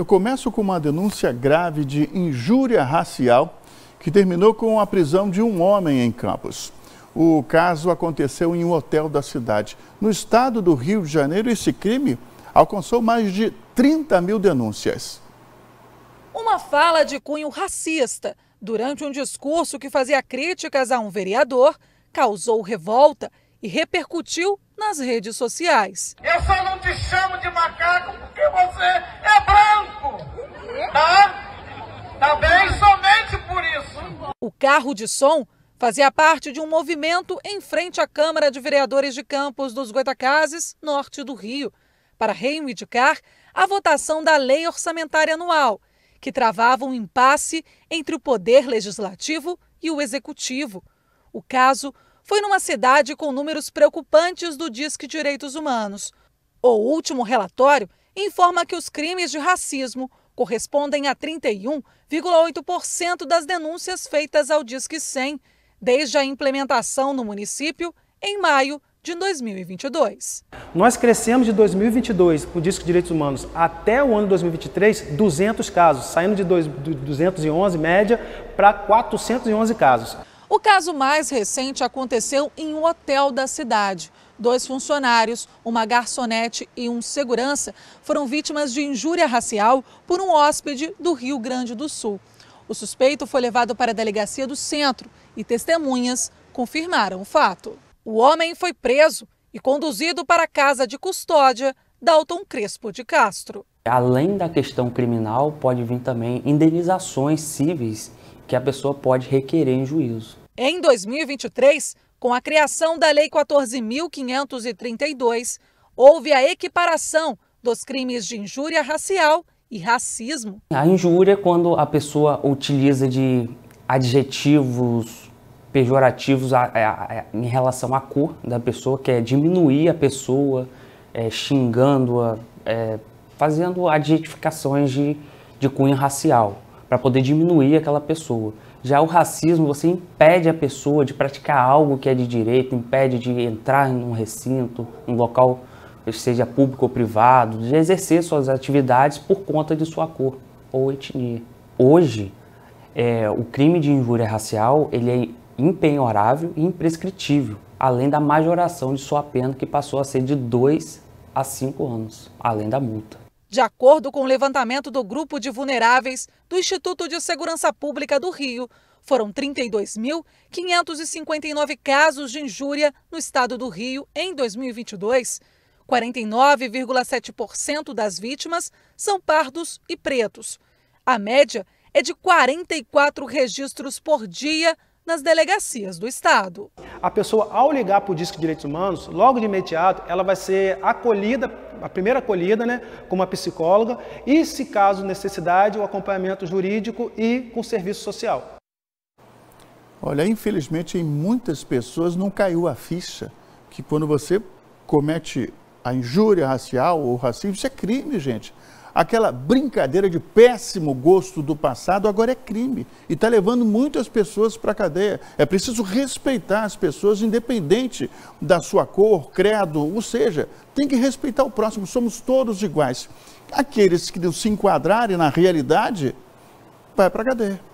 Eu começo com uma denúncia grave de injúria racial que terminou com a prisão de um homem em Campos. O caso aconteceu em um hotel da cidade. No estado do Rio de Janeiro, esse crime alcançou mais de 30 mil denúncias. Uma fala de cunho racista durante um discurso que fazia críticas a um vereador causou revolta e repercutiu nas redes sociais. Eu só não te chamo de macaco porque você carro de som fazia parte de um movimento em frente à Câmara de Vereadores de Campos dos Goitacazes, norte do Rio, para reivindicar a votação da Lei Orçamentária Anual, que travava um impasse entre o Poder Legislativo e o Executivo. O caso foi numa cidade com números preocupantes do Disque Direitos Humanos. O último relatório informa que os crimes de racismo, correspondem a 31,8% das denúncias feitas ao Disque 100 desde a implementação no município em maio de 2022. Nós crescemos de 2022 com o Disque de Direitos Humanos até o ano 2023 200 casos, saindo de 211 média para 411 casos. O caso mais recente aconteceu em um hotel da cidade. Dois funcionários, uma garçonete e um segurança foram vítimas de injúria racial por um hóspede do Rio Grande do Sul. O suspeito foi levado para a delegacia do centro e testemunhas confirmaram o fato. O homem foi preso e conduzido para a casa de custódia Dalton Crespo de Castro. Além da questão criminal, pode vir também indenizações cíveis que a pessoa pode requerer em juízo. Em 2023, com a criação da Lei 14.532, houve a equiparação dos crimes de injúria racial e racismo. A injúria é quando a pessoa utiliza de adjetivos pejorativos a, a, a, em relação à cor da pessoa, que é diminuir a pessoa, é, xingando-a, é, fazendo adjetificações de, de cunho racial, para poder diminuir aquela pessoa. Já o racismo, você impede a pessoa de praticar algo que é de direito, impede de entrar em um recinto, um local, seja público ou privado, de exercer suas atividades por conta de sua cor ou etnia. Hoje, é, o crime de injúria racial ele é impenhorável e imprescritível, além da majoração de sua pena que passou a ser de 2 a 5 anos, além da multa de acordo com o levantamento do Grupo de Vulneráveis do Instituto de Segurança Pública do Rio, foram 32.559 casos de injúria no estado do Rio em 2022. 49,7% das vítimas são pardos e pretos. A média é de 44 registros por dia nas delegacias do estado a pessoa, ao ligar para o Disque de Direitos Humanos, logo de imediato, ela vai ser acolhida, a primeira acolhida, né, com uma psicóloga e, se caso necessidade, o acompanhamento jurídico e com serviço social. Olha, infelizmente, em muitas pessoas não caiu a ficha que quando você comete a injúria racial ou racismo, isso é crime, gente. Aquela brincadeira de péssimo gosto do passado agora é crime e está levando muitas pessoas para a cadeia. É preciso respeitar as pessoas, independente da sua cor, credo, ou seja, tem que respeitar o próximo, somos todos iguais. Aqueles que não se enquadrarem na realidade, vai para a cadeia.